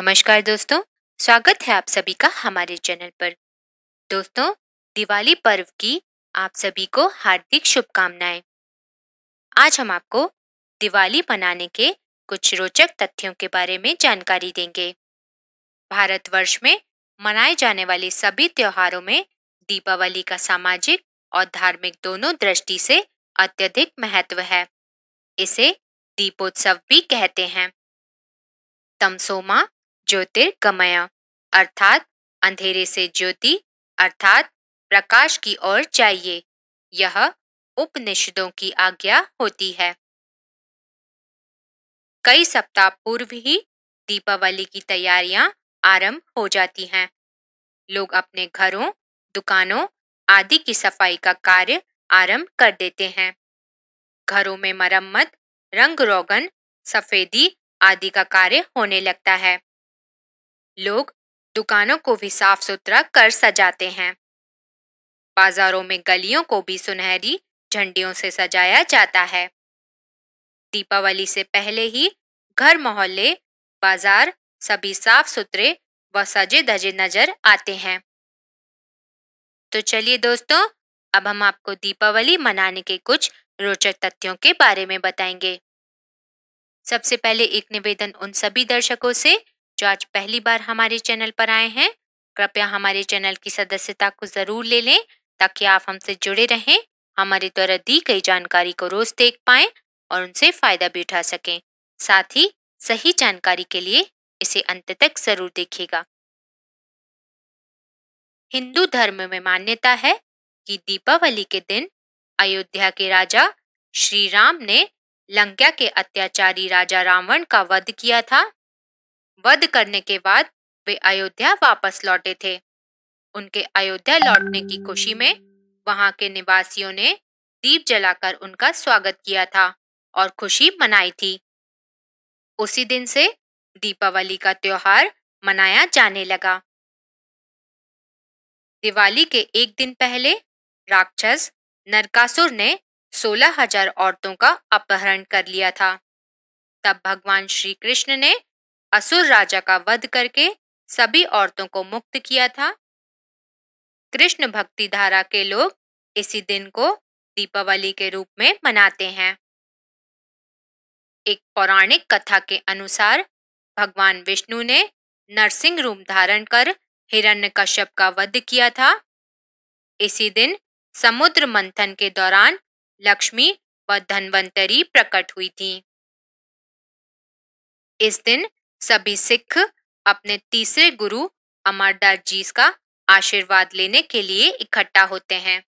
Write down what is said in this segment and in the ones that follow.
नमस्कार दोस्तों स्वागत है आप सभी का हमारे चैनल पर दोस्तों दिवाली पर्व की आप सभी को हार्दिक शुभकामनाएं आज हम आपको दिवाली मनाने के कुछ रोचक तथ्यों के बारे में जानकारी देंगे भारतवर्ष में मनाए जाने वाले सभी त्योहारों में दीपावली का सामाजिक और धार्मिक दोनों दृष्टि से अत्यधिक महत्व है इसे दीपोत्सव भी कहते हैं तमसोमा ज्योतिर्गमय अर्थात अंधेरे से ज्योति अर्थात प्रकाश की ओर चाहिए यह उपनिषदों की आज्ञा होती है कई सप्ताह पूर्व ही दीपावली की तैयारियां आरंभ हो जाती हैं लोग अपने घरों दुकानों आदि की सफाई का कार्य आरंभ कर देते हैं घरों में मरम्मत रंग रोगन सफेदी आदि का कार्य होने लगता है लोग दुकानों को भी साफ सुथरा कर सजाते हैं बाजारों में गलियों को भी सुनहरी झंडियों से सजाया जाता है दीपावली से पहले ही घर मोहल्ले बाजार सभी साफ सुथरे व सजे धजे नजर आते हैं तो चलिए दोस्तों अब हम आपको दीपावली मनाने के कुछ रोचक तथ्यों के बारे में बताएंगे सबसे पहले एक निवेदन उन सभी दर्शकों से जो आज पहली बार हमारे चैनल पर आए हैं कृपया हमारे चैनल की सदस्यता को जरूर ले लें ताकि आप हमसे जुड़े रहें हमारे द्वारा दी गई जानकारी को रोज देख पाएं और उनसे फायदा भी उठा सकें साथ ही सही जानकारी के लिए इसे अंत तक जरूर देखिएगा हिंदू धर्म में मान्यता है कि दीपावली के दिन अयोध्या के राजा श्री राम ने लंका के अत्याचारी राजा रावण का वध किया था वध करने के बाद वे अयोध्या वापस लौटे थे उनके अयोध्या लौटने की खुशी में वहां के निवासियों ने दीप जलाकर उनका स्वागत किया था और खुशी मनाई थी उसी दिन से दीपावली का त्योहार मनाया जाने लगा दिवाली के एक दिन पहले राक्षस नरकासुर ने सोलह हजार औरतों का अपहरण कर लिया था तब भगवान श्री कृष्ण ने असुर राजा का वध करके सभी औरतों को मुक्त किया था कृष्ण भक्ति धारा के लोग इसी दिन को दीपावली के रूप में मनाते हैं एक पौराणिक कथा के अनुसार भगवान विष्णु ने नरसिंह रूप धारण कर हिरण्य कश्यप का वध किया था इसी दिन समुद्र मंथन के दौरान लक्ष्मी व धन्वंतरी प्रकट हुई थी इस दिन सभी सिख अपने तीसरे गुरु अमरदास जी का आशीर्वाद लेने के लिए इकट्ठा होते हैं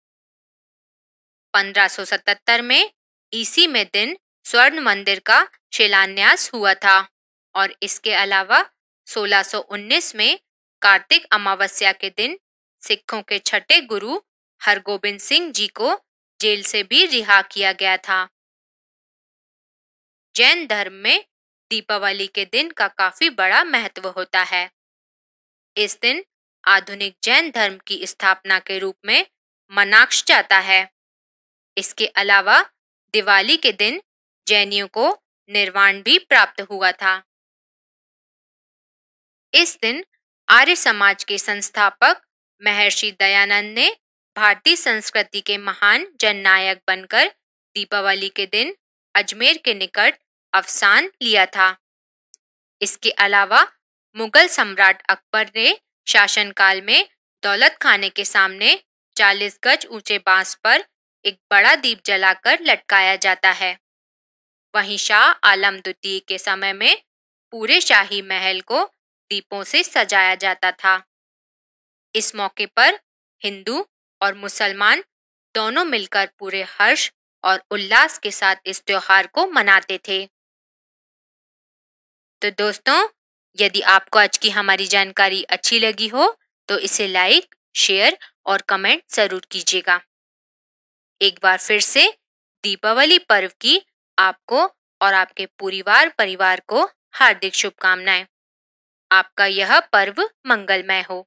1577 में इसी में दिन स्वर्ण मंदिर का शिलान्यास हुआ था और इसके अलावा 1619 में कार्तिक अमावस्या के दिन सिखों के छठे गुरु हरगोबिंद सिंह जी को जेल से भी रिहा किया गया था जैन धर्म में दीपावली के दिन का काफी बड़ा महत्व होता है इस दिन आधुनिक जैन धर्म की स्थापना के रूप में मनाक्ष जाता है इसके अलावा दिवाली के दिन जैनियों को निर्वाण भी प्राप्त हुआ था इस दिन आर्य समाज के संस्थापक महर्षि दयानंद ने भारतीय संस्कृति के महान जननायक बनकर दीपावली के दिन अजमेर के निकट अवसान लिया था इसके अलावा मुगल सम्राट अकबर ने शासनकाल में दौलत खाने के सामने 40 गज ऊंचे बांस पर एक बड़ा दीप जलाकर लटकाया जाता है वहीं शाह आलम द्वितीय के समय में पूरे शाही महल को दीपों से सजाया जाता था इस मौके पर हिंदू और मुसलमान दोनों मिलकर पूरे हर्ष और उल्लास के साथ इस त्योहार को मनाते थे तो दोस्तों यदि आपको आज की हमारी जानकारी अच्छी लगी हो तो इसे लाइक शेयर और कमेंट जरूर कीजिएगा एक बार फिर से दीपावली पर्व की आपको और आपके पूरीवार परिवार को हार्दिक शुभकामनाएं आपका यह पर्व मंगलमय हो